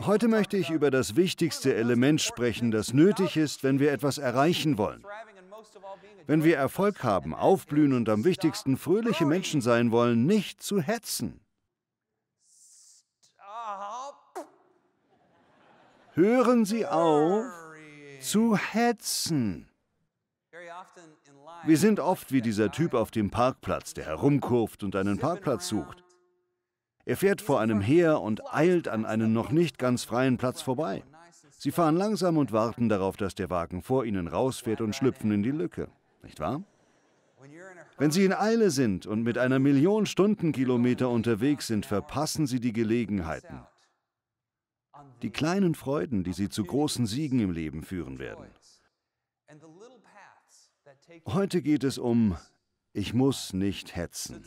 Heute möchte ich über das wichtigste Element sprechen, das nötig ist, wenn wir etwas erreichen wollen. Wenn wir Erfolg haben, aufblühen und am wichtigsten fröhliche Menschen sein wollen, nicht zu hetzen. Hören Sie auf zu hetzen. Wir sind oft wie dieser Typ auf dem Parkplatz, der herumkurft und einen Parkplatz sucht. Er fährt vor einem her und eilt an einem noch nicht ganz freien Platz vorbei. Sie fahren langsam und warten darauf, dass der Wagen vor ihnen rausfährt und schlüpfen in die Lücke. Nicht wahr? Wenn Sie in Eile sind und mit einer Million Stundenkilometer unterwegs sind, verpassen Sie die Gelegenheiten. Die kleinen Freuden, die Sie zu großen Siegen im Leben führen werden. Heute geht es um, ich muss nicht hetzen.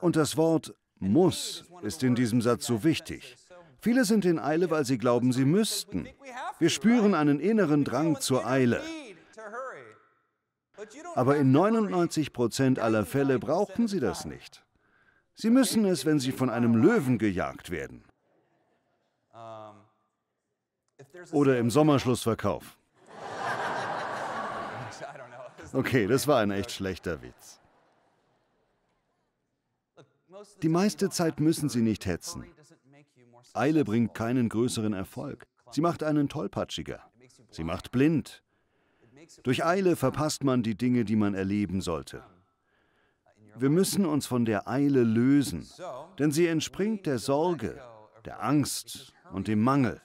Und das Wort muss ist in diesem Satz so wichtig. Viele sind in Eile, weil sie glauben, sie müssten. Wir spüren einen inneren Drang zur Eile. Aber in 99 Prozent aller Fälle brauchen sie das nicht. Sie müssen es, wenn sie von einem Löwen gejagt werden. Oder im Sommerschlussverkauf. Okay, das war ein echt schlechter Witz. Die meiste Zeit müssen Sie nicht hetzen. Eile bringt keinen größeren Erfolg. Sie macht einen tollpatschiger. Sie macht blind. Durch Eile verpasst man die Dinge, die man erleben sollte. Wir müssen uns von der Eile lösen, denn sie entspringt der Sorge, der Angst und dem Mangel.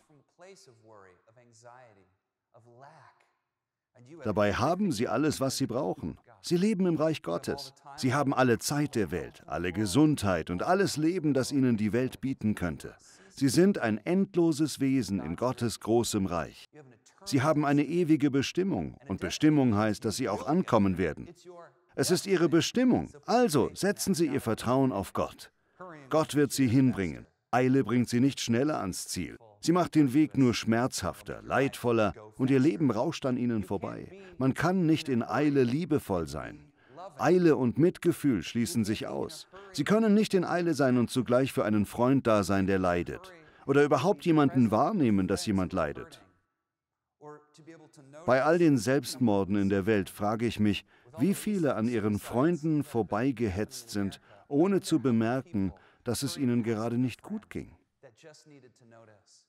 Dabei haben sie alles, was sie brauchen. Sie leben im Reich Gottes. Sie haben alle Zeit der Welt, alle Gesundheit und alles Leben, das ihnen die Welt bieten könnte. Sie sind ein endloses Wesen in Gottes großem Reich. Sie haben eine ewige Bestimmung und Bestimmung heißt, dass sie auch ankommen werden. Es ist ihre Bestimmung, also setzen Sie Ihr Vertrauen auf Gott. Gott wird Sie hinbringen. Eile bringt Sie nicht schneller ans Ziel. Sie macht den Weg nur schmerzhafter, leidvoller und ihr Leben rauscht an ihnen vorbei. Man kann nicht in Eile liebevoll sein. Eile und Mitgefühl schließen sich aus. Sie können nicht in Eile sein und zugleich für einen Freund da sein, der leidet. Oder überhaupt jemanden wahrnehmen, dass jemand leidet. Bei all den Selbstmorden in der Welt frage ich mich, wie viele an ihren Freunden vorbeigehetzt sind, ohne zu bemerken, dass es ihnen gerade nicht gut ging. just needed to notice.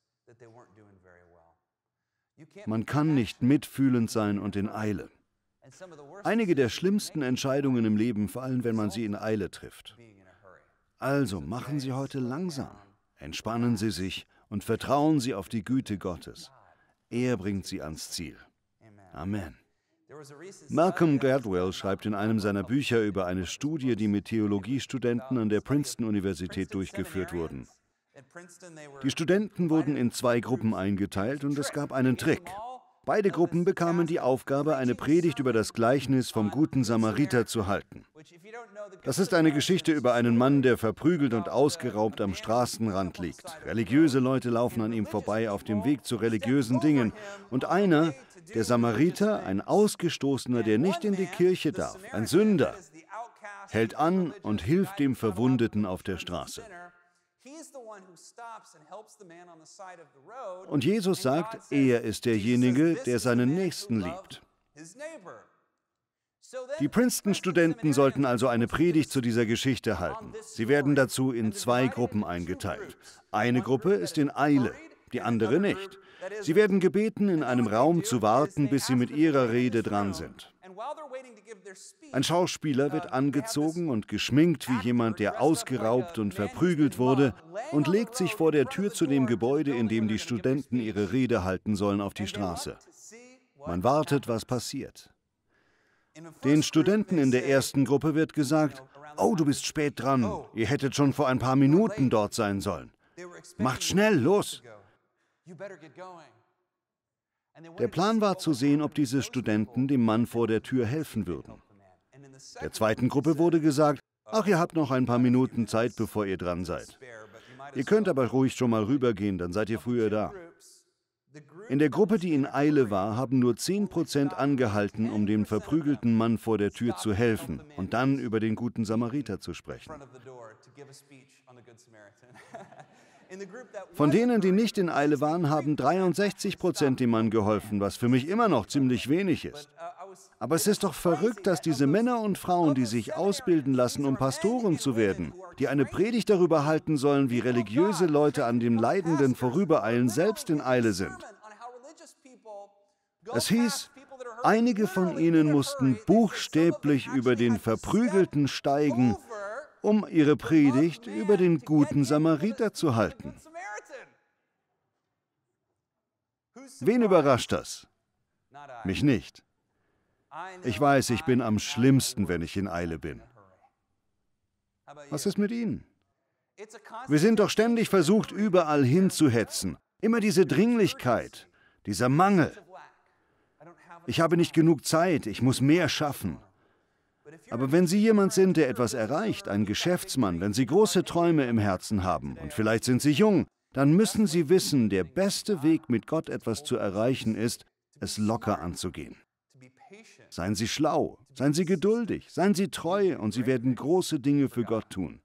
Man kann nicht mitfühlend sein und in Eile. Einige der schlimmsten Entscheidungen im Leben fallen, wenn man sie in Eile trifft. Also machen Sie heute langsam, entspannen Sie sich und vertrauen Sie auf die Güte Gottes. Er bringt Sie ans Ziel. Amen. Malcolm Gladwell schreibt in einem seiner Bücher über eine Studie, die mit Theologiestudenten an der Princeton-Universität durchgeführt wurden. Die Studenten wurden in zwei Gruppen eingeteilt und es gab einen Trick. Beide Gruppen bekamen die Aufgabe, eine Predigt über das Gleichnis vom guten Samariter zu halten. Das ist eine Geschichte über einen Mann, der verprügelt und ausgeraubt am Straßenrand liegt. Religiöse Leute laufen an ihm vorbei auf dem Weg zu religiösen Dingen. Und einer, der Samariter, ein Ausgestoßener, der nicht in die Kirche darf, ein Sünder, hält an und hilft dem Verwundeten auf der Straße. Und Jesus sagt, er ist derjenige, der seinen Nächsten liebt. Die Princeton-Studenten sollten also eine Predigt zu dieser Geschichte halten. Sie werden dazu in zwei Gruppen eingeteilt. Eine Gruppe ist in Eile, die andere nicht. Sie werden gebeten, in einem Raum zu warten, bis sie mit ihrer Rede dran sind. Ein Schauspieler wird uh, angezogen und geschminkt wie jemand, der ausgeraubt uh, und verprügelt wurde, und legt sich vor der Tür zu dem Gebäude, in dem die Studenten ihre Rede halten sollen, auf die Straße. Man wartet, was passiert. Den Studenten in der ersten Gruppe wird gesagt, oh, du bist spät dran, oh, ihr hättet schon vor ein paar Minuten dort sein sollen. Macht schnell, los! Der Plan war zu sehen, ob diese Studenten dem Mann vor der Tür helfen würden. Der zweiten Gruppe wurde gesagt, ach, ihr habt noch ein paar Minuten Zeit, bevor ihr dran seid. Ihr könnt aber ruhig schon mal rübergehen, dann seid ihr früher da. In der Gruppe, die in Eile war, haben nur 10% angehalten, um dem verprügelten Mann vor der Tür zu helfen und dann über den guten Samariter zu sprechen. Von denen, die nicht in Eile waren, haben 63 Prozent dem Mann geholfen, was für mich immer noch ziemlich wenig ist. Uh, Aber es ist doch verrückt, dass diese Männer und Frauen, die sich ausbilden lassen, um Pastoren zu werden, die eine Predigt darüber halten sollen, wie religiöse Leute an dem Leidenden vorübereilen, selbst in Eile sind. Es hieß, einige von ihnen mussten buchstäblich über den Verprügelten steigen, um ihre Predigt über den guten Samariter zu halten. Wen überrascht das? Mich nicht. Ich weiß, ich bin am schlimmsten, wenn ich in Eile bin. Was ist mit Ihnen? Wir sind doch ständig versucht, überall hinzuhetzen. Immer diese Dringlichkeit, dieser Mangel. Ich habe nicht genug Zeit, ich muss mehr schaffen. Aber wenn Sie jemand sind, der etwas erreicht, ein Geschäftsmann, wenn Sie große Träume im Herzen haben und vielleicht sind Sie jung, dann müssen Sie wissen, der beste Weg, mit Gott etwas zu erreichen, ist, es locker anzugehen. Seien Sie schlau, seien Sie geduldig, seien Sie treu und Sie werden große Dinge für Gott tun.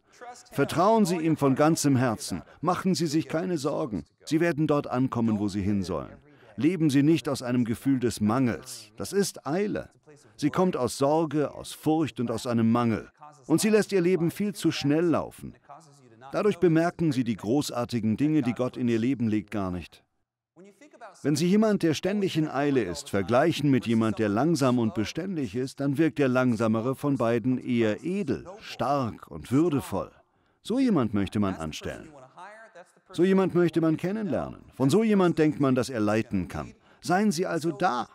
Vertrauen Sie ihm von ganzem Herzen, machen Sie sich keine Sorgen, Sie werden dort ankommen, wo Sie hin sollen leben sie nicht aus einem Gefühl des Mangels. Das ist Eile. Sie kommt aus Sorge, aus Furcht und aus einem Mangel. Und sie lässt ihr Leben viel zu schnell laufen. Dadurch bemerken sie die großartigen Dinge, die Gott in ihr Leben legt, gar nicht. Wenn Sie jemand, der ständig in Eile ist, vergleichen mit jemand, der langsam und beständig ist, dann wirkt der Langsamere von beiden eher edel, stark und würdevoll. So jemand möchte man anstellen. So jemand möchte man kennenlernen. Von so jemand denkt man, dass er leiten kann. Seien Sie also da.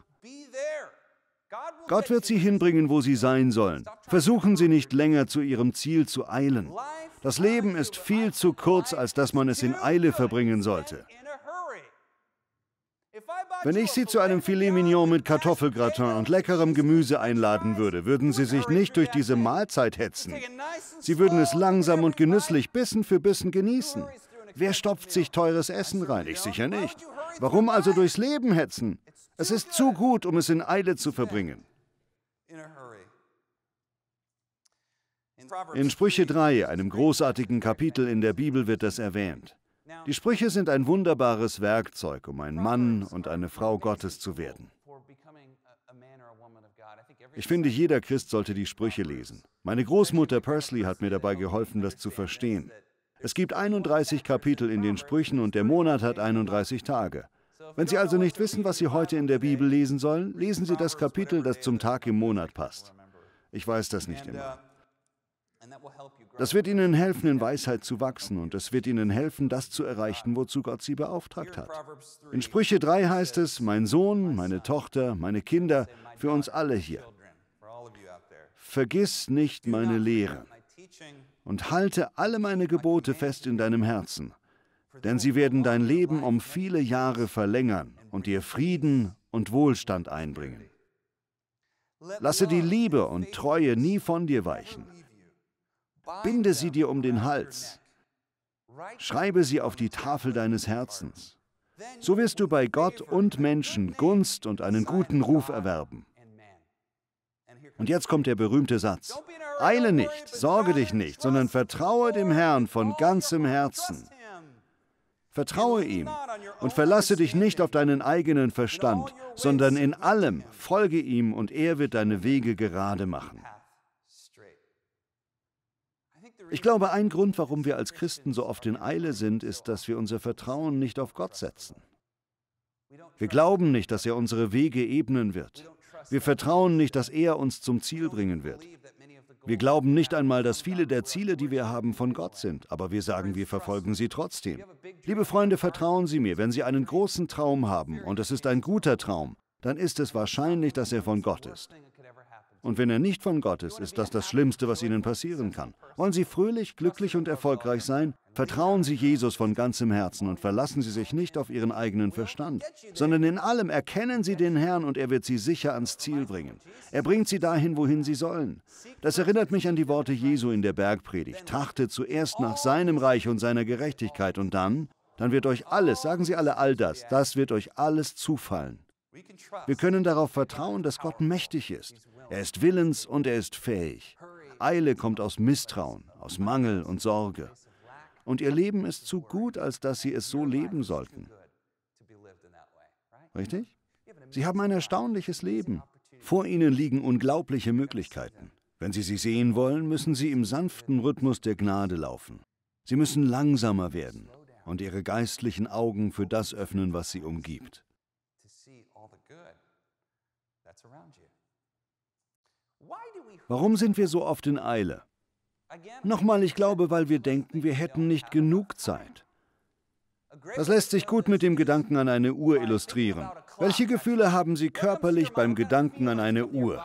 Gott wird Sie hinbringen, wo Sie sein sollen. Versuchen Sie nicht länger zu Ihrem Ziel zu eilen. Das Leben ist viel zu kurz, als dass man es in Eile verbringen sollte. Wenn ich Sie zu einem Filet Mignon mit Kartoffelgratin und leckerem Gemüse einladen würde, würden Sie sich nicht durch diese Mahlzeit hetzen. Sie würden es langsam und genüsslich Bissen für Bissen genießen. Wer stopft sich teures Essen rein? Ich sicher nicht. Warum also durchs Leben hetzen? Es ist zu gut, um es in Eile zu verbringen. In Sprüche 3, einem großartigen Kapitel in der Bibel, wird das erwähnt. Die Sprüche sind ein wunderbares Werkzeug, um ein Mann und eine Frau Gottes zu werden. Ich finde, jeder Christ sollte die Sprüche lesen. Meine Großmutter Persley hat mir dabei geholfen, das zu verstehen. Es gibt 31 Kapitel in den Sprüchen und der Monat hat 31 Tage. Wenn Sie also nicht wissen, was Sie heute in der Bibel lesen sollen, lesen Sie das Kapitel, das zum Tag im Monat passt. Ich weiß das nicht immer. Das wird Ihnen helfen, in Weisheit zu wachsen und es wird Ihnen helfen, das zu erreichen, wozu Gott Sie beauftragt hat. In Sprüche 3 heißt es, mein Sohn, meine Tochter, meine Kinder, für uns alle hier. Vergiss nicht meine Lehre und halte alle meine Gebote fest in deinem Herzen, denn sie werden dein Leben um viele Jahre verlängern und dir Frieden und Wohlstand einbringen. Lasse die Liebe und Treue nie von dir weichen. Binde sie dir um den Hals. Schreibe sie auf die Tafel deines Herzens. So wirst du bei Gott und Menschen Gunst und einen guten Ruf erwerben. Und jetzt kommt der berühmte Satz. Eile nicht, sorge dich nicht, sondern vertraue dem Herrn von ganzem Herzen. Vertraue ihm und verlasse dich nicht auf deinen eigenen Verstand, sondern in allem folge ihm und er wird deine Wege gerade machen. Ich glaube, ein Grund, warum wir als Christen so oft in Eile sind, ist, dass wir unser Vertrauen nicht auf Gott setzen. Wir glauben nicht, dass er unsere Wege ebnen wird. Wir vertrauen nicht, dass er uns zum Ziel bringen wird. Wir glauben nicht einmal, dass viele der Ziele, die wir haben, von Gott sind, aber wir sagen, wir verfolgen sie trotzdem. Liebe Freunde, vertrauen Sie mir, wenn Sie einen großen Traum haben, und es ist ein guter Traum, dann ist es wahrscheinlich, dass er von Gott ist. Und wenn er nicht von Gott ist, ist das das Schlimmste, was Ihnen passieren kann. Wollen Sie fröhlich, glücklich und erfolgreich sein? Vertrauen Sie Jesus von ganzem Herzen und verlassen Sie sich nicht auf Ihren eigenen Verstand, sondern in allem erkennen Sie den Herrn und er wird Sie sicher ans Ziel bringen. Er bringt Sie dahin, wohin Sie sollen. Das erinnert mich an die Worte Jesu in der Bergpredigt. Trachtet zuerst nach seinem Reich und seiner Gerechtigkeit und dann, dann wird euch alles, sagen Sie alle all das, das wird euch alles zufallen. Wir können darauf vertrauen, dass Gott mächtig ist. Er ist willens und er ist fähig. Eile kommt aus Misstrauen, aus Mangel und Sorge und ihr Leben ist zu gut, als dass sie es so leben sollten. Richtig? Sie haben ein erstaunliches Leben. Vor ihnen liegen unglaubliche Möglichkeiten. Wenn sie sie sehen wollen, müssen sie im sanften Rhythmus der Gnade laufen. Sie müssen langsamer werden und ihre geistlichen Augen für das öffnen, was sie umgibt. Warum sind wir so oft in Eile? Nochmal, ich glaube, weil wir denken, wir hätten nicht genug Zeit. Das lässt sich gut mit dem Gedanken an eine Uhr illustrieren. Welche Gefühle haben Sie körperlich beim Gedanken an eine Uhr?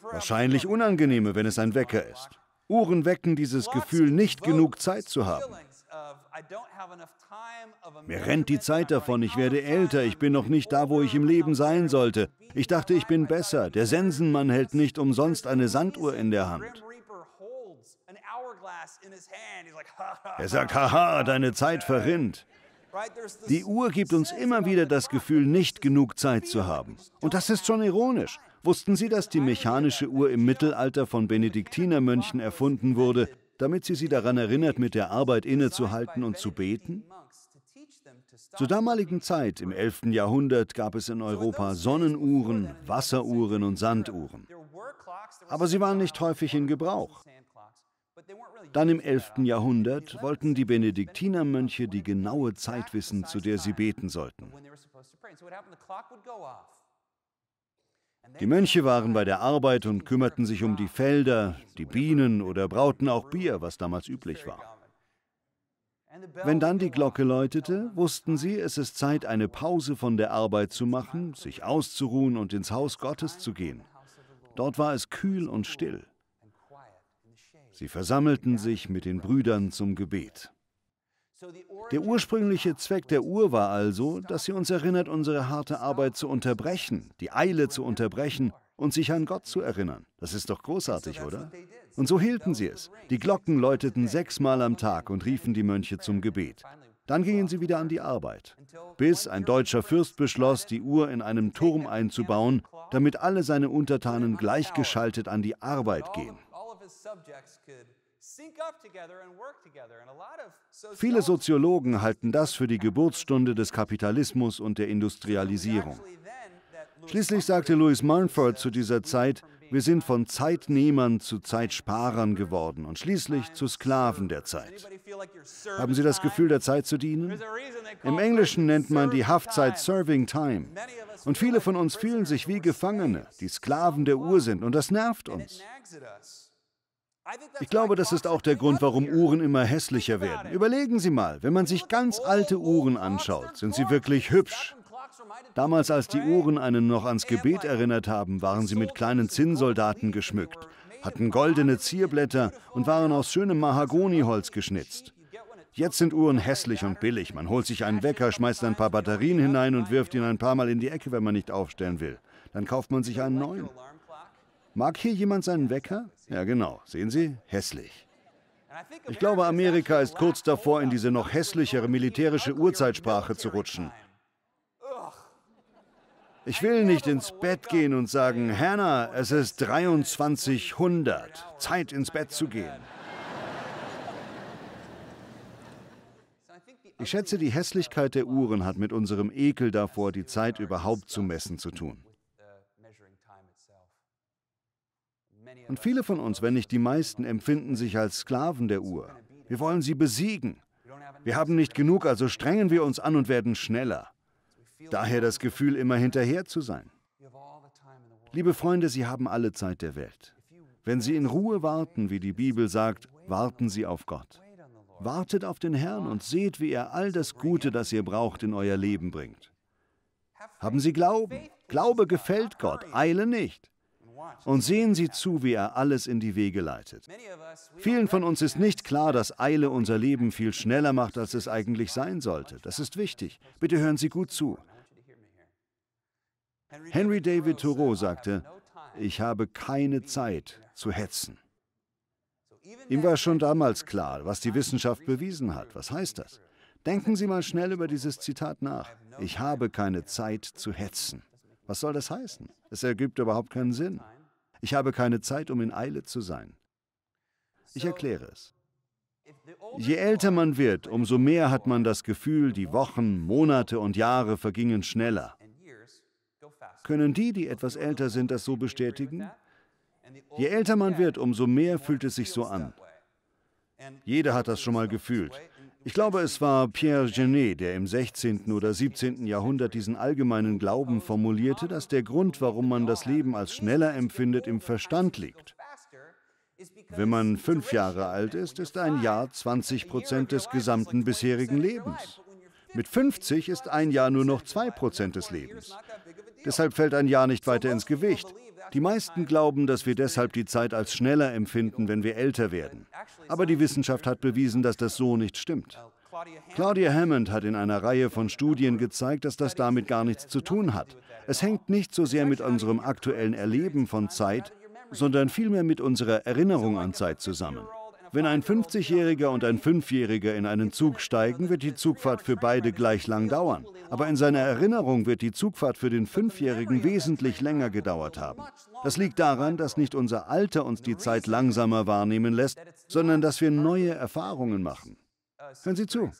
Wahrscheinlich unangenehme, wenn es ein Wecker ist. Uhren wecken dieses Gefühl, nicht genug Zeit zu haben. Mir rennt die Zeit davon, ich werde älter, ich bin noch nicht da, wo ich im Leben sein sollte. Ich dachte, ich bin besser. Der Sensenmann hält nicht umsonst eine Sanduhr in der Hand. Er sagt, haha, deine Zeit verrinnt. Die Uhr gibt uns immer wieder das Gefühl, nicht genug Zeit zu haben. Und das ist schon ironisch. Wussten Sie, dass die mechanische Uhr im Mittelalter von Benediktinermönchen erfunden wurde, damit sie sie daran erinnert, mit der Arbeit innezuhalten und zu beten? Zur damaligen Zeit, im 11. Jahrhundert, gab es in Europa Sonnenuhren, Wasseruhren und Sanduhren. Aber sie waren nicht häufig in Gebrauch. Dann im 11. Jahrhundert wollten die Benediktinermönche die genaue Zeit wissen, zu der sie beten sollten. Die Mönche waren bei der Arbeit und kümmerten sich um die Felder, die Bienen oder brauten auch Bier, was damals üblich war. Wenn dann die Glocke läutete, wussten sie, es ist Zeit, eine Pause von der Arbeit zu machen, sich auszuruhen und ins Haus Gottes zu gehen. Dort war es kühl und still. Sie versammelten sich mit den Brüdern zum Gebet. Der ursprüngliche Zweck der Uhr war also, dass sie uns erinnert, unsere harte Arbeit zu unterbrechen, die Eile zu unterbrechen und sich an Gott zu erinnern. Das ist doch großartig, oder? Und so hielten sie es. Die Glocken läuteten sechsmal am Tag und riefen die Mönche zum Gebet. Dann gingen sie wieder an die Arbeit, bis ein deutscher Fürst beschloss, die Uhr in einem Turm einzubauen, damit alle seine Untertanen gleichgeschaltet an die Arbeit gehen. Viele Soziologen halten das für die Geburtsstunde des Kapitalismus und der Industrialisierung. Schließlich sagte Louis Mumford zu dieser Zeit, wir sind von Zeitnehmern zu Zeitsparern geworden und schließlich zu Sklaven der Zeit. Haben Sie das Gefühl, der Zeit zu dienen? Im Englischen nennt man die Haftzeit Serving Time. Und viele von uns fühlen sich wie Gefangene, die Sklaven der Uhr sind, und das nervt uns. Ich glaube, das ist auch der Grund, warum Uhren immer hässlicher werden. Überlegen Sie mal, wenn man sich ganz alte Uhren anschaut, sind sie wirklich hübsch. Damals, als die Uhren einen noch ans Gebet erinnert haben, waren sie mit kleinen Zinnsoldaten geschmückt, hatten goldene Zierblätter und waren aus schönem Mahagoniholz geschnitzt. Jetzt sind Uhren hässlich und billig. Man holt sich einen Wecker, schmeißt ein paar Batterien hinein und wirft ihn ein paar Mal in die Ecke, wenn man nicht aufstellen will. Dann kauft man sich einen neuen. Mag hier jemand seinen Wecker? Ja, genau. Sehen Sie? Hässlich. Ich glaube, Amerika ist kurz davor, in diese noch hässlichere militärische Urzeitsprache zu rutschen. Ich will nicht ins Bett gehen und sagen, Hannah, es ist 2300, Zeit ins Bett zu gehen. Ich schätze, die Hässlichkeit der Uhren hat mit unserem Ekel davor, die Zeit überhaupt zu messen, zu tun. Und viele von uns, wenn nicht die meisten, empfinden sich als Sklaven der Uhr. Wir wollen sie besiegen. Wir haben nicht genug, also strengen wir uns an und werden schneller. Daher das Gefühl, immer hinterher zu sein. Liebe Freunde, Sie haben alle Zeit der Welt. Wenn Sie in Ruhe warten, wie die Bibel sagt, warten Sie auf Gott. Wartet auf den Herrn und seht, wie er all das Gute, das ihr braucht, in euer Leben bringt. Haben Sie Glauben. Glaube gefällt Gott, eile nicht und sehen Sie zu, wie er alles in die Wege leitet. Vielen von uns ist nicht klar, dass Eile unser Leben viel schneller macht, als es eigentlich sein sollte. Das ist wichtig. Bitte hören Sie gut zu. Henry David Thoreau sagte, ich habe keine Zeit zu hetzen. Ihm war schon damals klar, was die Wissenschaft bewiesen hat. Was heißt das? Denken Sie mal schnell über dieses Zitat nach. Ich habe keine Zeit zu hetzen. Was soll das heißen? Es ergibt überhaupt keinen Sinn. Ich habe keine Zeit, um in Eile zu sein. Ich erkläre es. Je älter man wird, umso mehr hat man das Gefühl, die Wochen, Monate und Jahre vergingen schneller. Können die, die etwas älter sind, das so bestätigen? Je älter man wird, umso mehr fühlt es sich so an. Jeder hat das schon mal gefühlt. Ich glaube, es war Pierre Genet, der im 16. oder 17. Jahrhundert diesen allgemeinen Glauben formulierte, dass der Grund, warum man das Leben als schneller empfindet, im Verstand liegt. Wenn man fünf Jahre alt ist, ist ein Jahr 20 Prozent des gesamten bisherigen Lebens. Mit 50 ist ein Jahr nur noch 2 Prozent des Lebens. Deshalb fällt ein Jahr nicht weiter ins Gewicht. Die meisten glauben, dass wir deshalb die Zeit als schneller empfinden, wenn wir älter werden. Aber die Wissenschaft hat bewiesen, dass das so nicht stimmt. Claudia Hammond hat in einer Reihe von Studien gezeigt, dass das damit gar nichts zu tun hat. Es hängt nicht so sehr mit unserem aktuellen Erleben von Zeit, sondern vielmehr mit unserer Erinnerung an Zeit zusammen. Wenn ein 50-Jähriger und ein 5-Jähriger in einen Zug steigen, wird die Zugfahrt für beide gleich lang dauern. Aber in seiner Erinnerung wird die Zugfahrt für den 5-Jährigen wesentlich länger gedauert haben. Das liegt daran, dass nicht unser Alter uns die Zeit langsamer wahrnehmen lässt, sondern dass wir neue Erfahrungen machen. Hören Sie zu.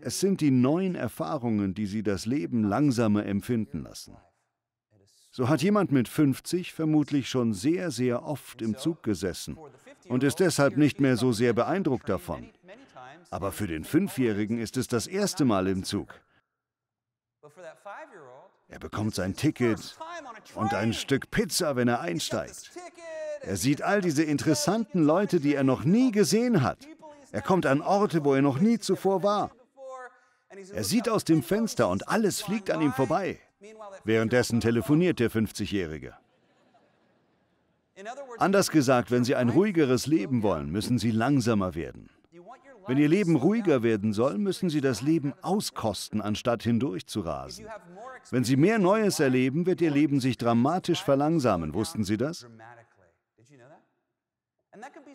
Es sind die neuen Erfahrungen, die Sie das Leben langsamer empfinden lassen. So hat jemand mit 50 vermutlich schon sehr, sehr oft im Zug gesessen und ist deshalb nicht mehr so sehr beeindruckt davon. Aber für den Fünfjährigen ist es das erste Mal im Zug. Er bekommt sein Ticket und ein Stück Pizza, wenn er einsteigt. Er sieht all diese interessanten Leute, die er noch nie gesehen hat. Er kommt an Orte, wo er noch nie zuvor war. Er sieht aus dem Fenster und alles fliegt an ihm vorbei. Währenddessen telefoniert der 50-Jährige. Anders gesagt, wenn Sie ein ruhigeres Leben wollen, müssen Sie langsamer werden. Wenn Ihr Leben ruhiger werden soll, müssen Sie das Leben auskosten, anstatt hindurchzurasen. Wenn Sie mehr Neues erleben, wird Ihr Leben sich dramatisch verlangsamen. Wussten Sie das?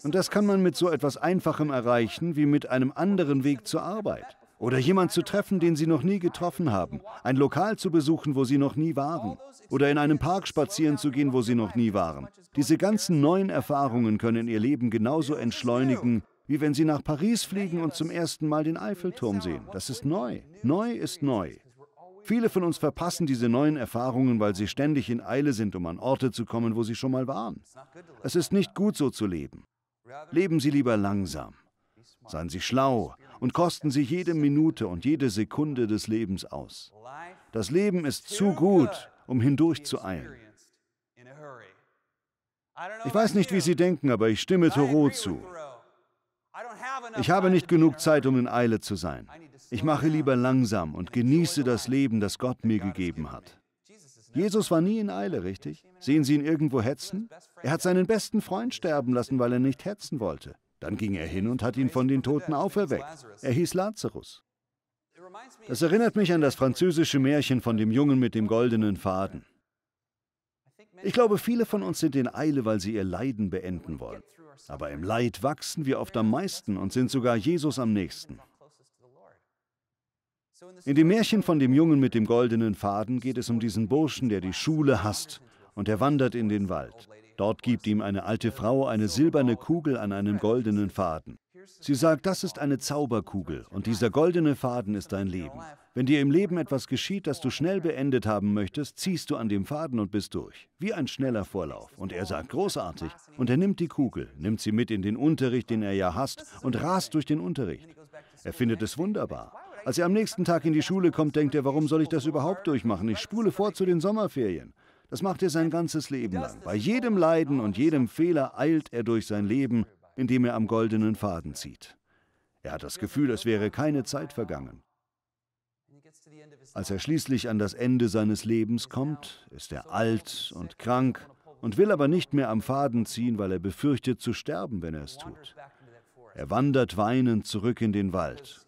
Und das kann man mit so etwas Einfachem erreichen wie mit einem anderen Weg zur Arbeit. Oder jemand zu treffen, den Sie noch nie getroffen haben. Ein Lokal zu besuchen, wo Sie noch nie waren. Oder in einem Park spazieren zu gehen, wo Sie noch nie waren. Diese ganzen neuen Erfahrungen können Ihr Leben genauso entschleunigen, wie wenn Sie nach Paris fliegen und zum ersten Mal den Eiffelturm sehen. Das ist neu. Neu ist neu. Viele von uns verpassen diese neuen Erfahrungen, weil sie ständig in Eile sind, um an Orte zu kommen, wo sie schon mal waren. Es ist nicht gut, so zu leben. Leben Sie lieber langsam. Seien Sie schlau, und kosten sie jede Minute und jede Sekunde des Lebens aus. Das Leben ist zu gut, um hindurchzueilen. Ich weiß nicht, wie Sie denken, aber ich stimme Thoreau zu. Ich habe nicht genug Zeit, um in Eile zu sein. Ich mache lieber langsam und genieße das Leben, das Gott mir gegeben hat. Jesus war nie in Eile, richtig? Sehen Sie ihn irgendwo hetzen? Er hat seinen besten Freund sterben lassen, weil er nicht hetzen wollte. Dann ging er hin und hat ihn von den Toten auferweckt. Er hieß Lazarus. Das erinnert mich an das französische Märchen von dem Jungen mit dem goldenen Faden. Ich glaube, viele von uns sind in Eile, weil sie ihr Leiden beenden wollen. Aber im Leid wachsen wir oft am meisten und sind sogar Jesus am nächsten. In dem Märchen von dem Jungen mit dem goldenen Faden geht es um diesen Burschen, der die Schule hasst und er wandert in den Wald. Dort gibt ihm eine alte Frau eine silberne Kugel an einem goldenen Faden. Sie sagt, das ist eine Zauberkugel und dieser goldene Faden ist dein Leben. Wenn dir im Leben etwas geschieht, das du schnell beendet haben möchtest, ziehst du an dem Faden und bist durch. Wie ein schneller Vorlauf. Und er sagt, großartig. Und er nimmt die Kugel, nimmt sie mit in den Unterricht, den er ja hasst, und rast durch den Unterricht. Er findet es wunderbar. Als er am nächsten Tag in die Schule kommt, denkt er, warum soll ich das überhaupt durchmachen? Ich spule vor zu den Sommerferien. Das macht er sein ganzes Leben lang. Bei jedem Leiden und jedem Fehler eilt er durch sein Leben, indem er am goldenen Faden zieht. Er hat das Gefühl, es wäre keine Zeit vergangen. Als er schließlich an das Ende seines Lebens kommt, ist er alt und krank und will aber nicht mehr am Faden ziehen, weil er befürchtet zu sterben, wenn er es tut. Er wandert weinend zurück in den Wald,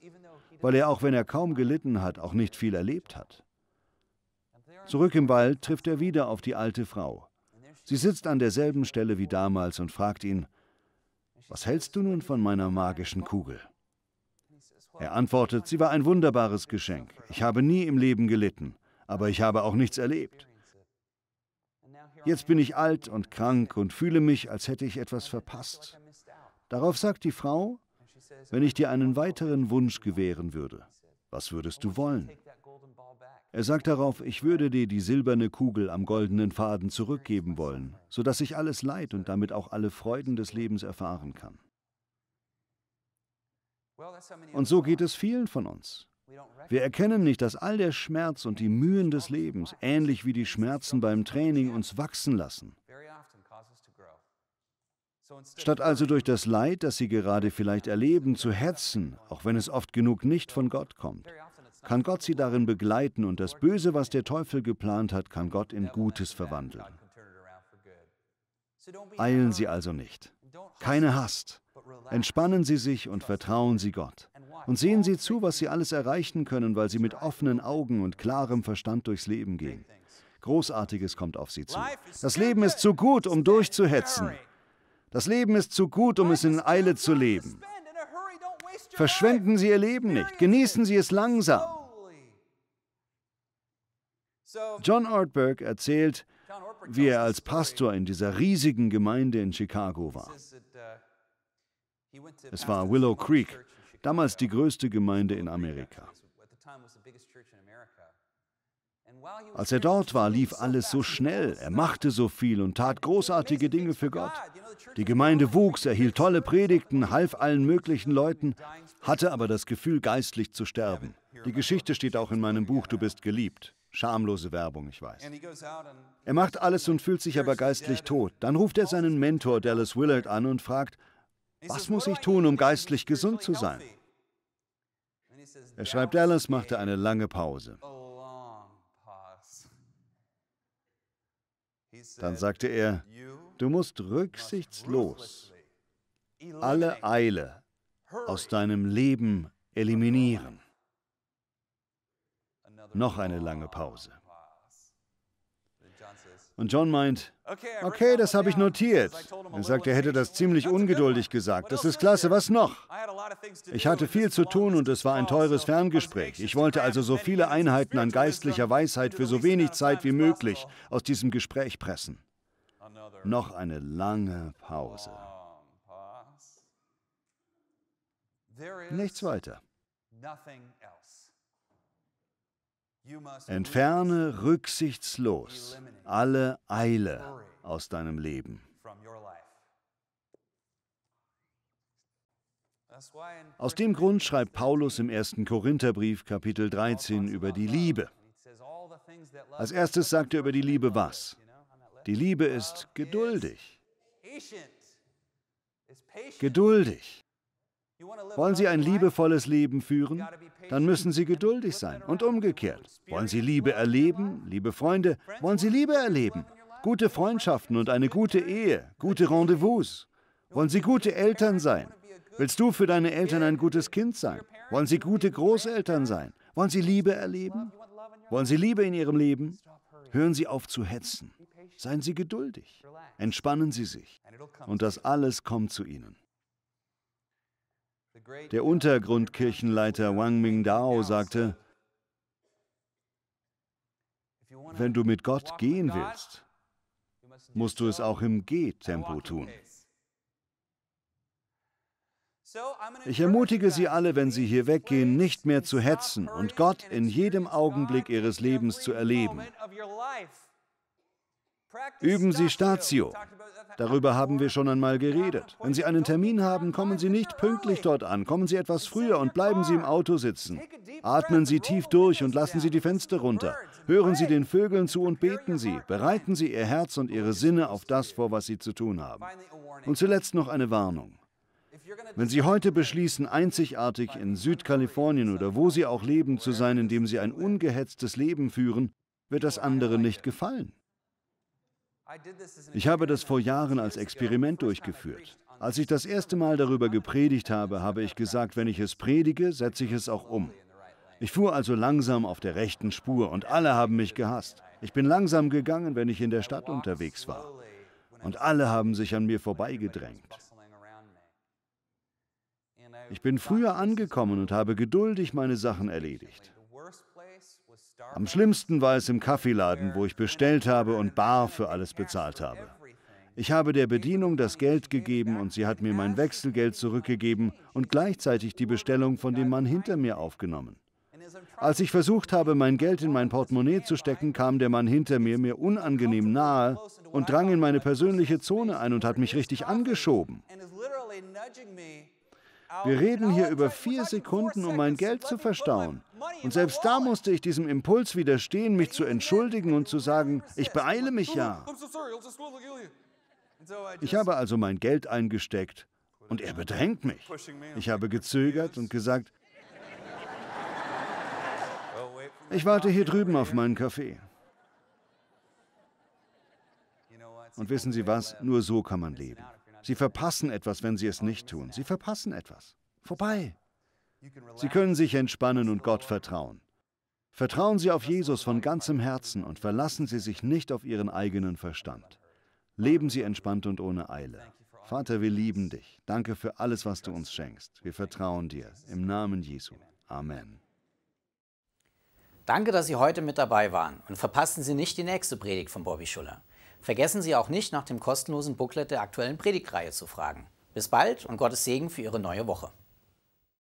weil er auch wenn er kaum gelitten hat, auch nicht viel erlebt hat. Zurück im Wald trifft er wieder auf die alte Frau. Sie sitzt an derselben Stelle wie damals und fragt ihn, was hältst du nun von meiner magischen Kugel? Er antwortet, sie war ein wunderbares Geschenk. Ich habe nie im Leben gelitten, aber ich habe auch nichts erlebt. Jetzt bin ich alt und krank und fühle mich, als hätte ich etwas verpasst. Darauf sagt die Frau, wenn ich dir einen weiteren Wunsch gewähren würde, was würdest du wollen? Er sagt darauf, ich würde dir die silberne Kugel am goldenen Faden zurückgeben wollen, sodass ich alles Leid und damit auch alle Freuden des Lebens erfahren kann. Und so geht es vielen von uns. Wir erkennen nicht, dass all der Schmerz und die Mühen des Lebens, ähnlich wie die Schmerzen beim Training, uns wachsen lassen. Statt also durch das Leid, das sie gerade vielleicht erleben, zu hetzen, auch wenn es oft genug nicht von Gott kommt, kann Gott sie darin begleiten und das Böse, was der Teufel geplant hat, kann Gott in Gutes verwandeln. Eilen Sie also nicht. Keine Hast. Entspannen Sie sich und vertrauen Sie Gott. Und sehen Sie zu, was Sie alles erreichen können, weil Sie mit offenen Augen und klarem Verstand durchs Leben gehen. Großartiges kommt auf Sie zu. Das Leben ist zu gut, um durchzuhetzen. Das Leben ist zu gut, um es in Eile zu leben. Verschwenden Sie Ihr Leben nicht. Genießen Sie es langsam. John Ortberg erzählt, wie er als Pastor in dieser riesigen Gemeinde in Chicago war. Es war Willow Creek, damals die größte Gemeinde in Amerika. Als er dort war, lief alles so schnell. Er machte so viel und tat großartige Dinge für Gott. Die Gemeinde wuchs, er hielt tolle Predigten, half allen möglichen Leuten, hatte aber das Gefühl, geistlich zu sterben. Die Geschichte steht auch in meinem Buch Du bist geliebt. Schamlose Werbung, ich weiß. Er macht alles und fühlt sich aber geistlich tot. Dann ruft er seinen Mentor Dallas Willard an und fragt, was muss ich tun, um geistlich gesund zu sein? Er schreibt, Dallas machte eine lange Pause. Dann sagte er, du musst rücksichtslos alle Eile aus deinem Leben eliminieren. Noch eine lange Pause. Und John meint, okay, das habe ich notiert. Er sagt, er hätte das ziemlich ungeduldig gesagt. Das ist klasse, was noch? Ich hatte viel zu tun und es war ein teures Ferngespräch. Ich wollte also so viele Einheiten an geistlicher Weisheit für so wenig Zeit wie möglich aus diesem Gespräch pressen. Noch eine lange Pause. Nichts weiter. Entferne rücksichtslos alle Eile aus deinem Leben. Aus dem Grund schreibt Paulus im 1. Korintherbrief Kapitel 13 über die Liebe. Als erstes sagt er über die Liebe was? Die Liebe ist geduldig. Geduldig. Wollen Sie ein liebevolles Leben führen? Dann müssen Sie geduldig sein und umgekehrt. Wollen Sie Liebe erleben? Liebe Freunde, wollen Sie Liebe erleben? Gute Freundschaften und eine gute Ehe, gute Rendezvous. Wollen Sie gute Eltern sein? Willst du für deine Eltern ein gutes Kind sein? Wollen Sie gute Großeltern sein? Wollen Sie Liebe erleben? Wollen Sie Liebe in Ihrem Leben? Hören Sie auf zu hetzen. Seien Sie geduldig. Entspannen Sie sich. Und das alles kommt zu Ihnen. Der Untergrundkirchenleiter Wang Ming Dao sagte, wenn du mit Gott gehen willst, musst du es auch im Gehtempo tun. Ich ermutige Sie alle, wenn Sie hier weggehen, nicht mehr zu hetzen und Gott in jedem Augenblick Ihres Lebens zu erleben. Üben Sie Statio. Darüber haben wir schon einmal geredet. Wenn Sie einen Termin haben, kommen Sie nicht pünktlich dort an, kommen Sie etwas früher und bleiben Sie im Auto sitzen. Atmen Sie tief durch und lassen Sie die Fenster runter. Hören Sie den Vögeln zu und beten Sie. Bereiten Sie Ihr Herz und Ihre Sinne auf das vor, was Sie zu tun haben. Und zuletzt noch eine Warnung. Wenn Sie heute beschließen, einzigartig in Südkalifornien oder wo Sie auch leben zu sein, indem Sie ein ungehetztes Leben führen, wird das anderen nicht gefallen. Ich habe das vor Jahren als Experiment durchgeführt. Als ich das erste Mal darüber gepredigt habe, habe ich gesagt, wenn ich es predige, setze ich es auch um. Ich fuhr also langsam auf der rechten Spur und alle haben mich gehasst. Ich bin langsam gegangen, wenn ich in der Stadt unterwegs war. Und alle haben sich an mir vorbeigedrängt. Ich bin früher angekommen und habe geduldig meine Sachen erledigt. Am schlimmsten war es im Kaffeeladen, wo ich bestellt habe und bar für alles bezahlt habe. Ich habe der Bedienung das Geld gegeben und sie hat mir mein Wechselgeld zurückgegeben und gleichzeitig die Bestellung von dem Mann hinter mir aufgenommen. Als ich versucht habe, mein Geld in mein Portemonnaie zu stecken, kam der Mann hinter mir mir unangenehm nahe und drang in meine persönliche Zone ein und hat mich richtig angeschoben. Wir reden hier über vier Sekunden, um mein Geld zu verstauen. Und selbst da musste ich diesem Impuls widerstehen, mich zu entschuldigen und zu sagen, ich beeile mich ja. Ich habe also mein Geld eingesteckt und er bedrängt mich. Ich habe gezögert und gesagt, ich warte hier drüben auf meinen Kaffee. Und wissen Sie was, nur so kann man leben. Sie verpassen etwas, wenn Sie es nicht tun. Sie verpassen etwas. Vorbei. Sie können sich entspannen und Gott vertrauen. Vertrauen Sie auf Jesus von ganzem Herzen und verlassen Sie sich nicht auf Ihren eigenen Verstand. Leben Sie entspannt und ohne Eile. Vater, wir lieben dich. Danke für alles, was du uns schenkst. Wir vertrauen dir. Im Namen Jesu. Amen. Danke, dass Sie heute mit dabei waren und verpassen Sie nicht die nächste Predigt von Bobby Schuller. Vergessen Sie auch nicht, nach dem kostenlosen Booklet der aktuellen Predigtreihe zu fragen. Bis bald und Gottes Segen für Ihre neue Woche.